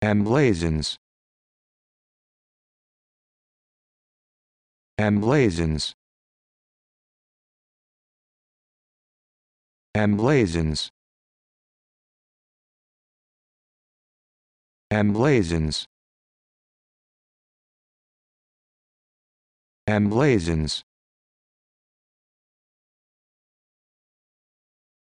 Emblazons. Emblazons. Emblazons. Emblazons. Emblazons.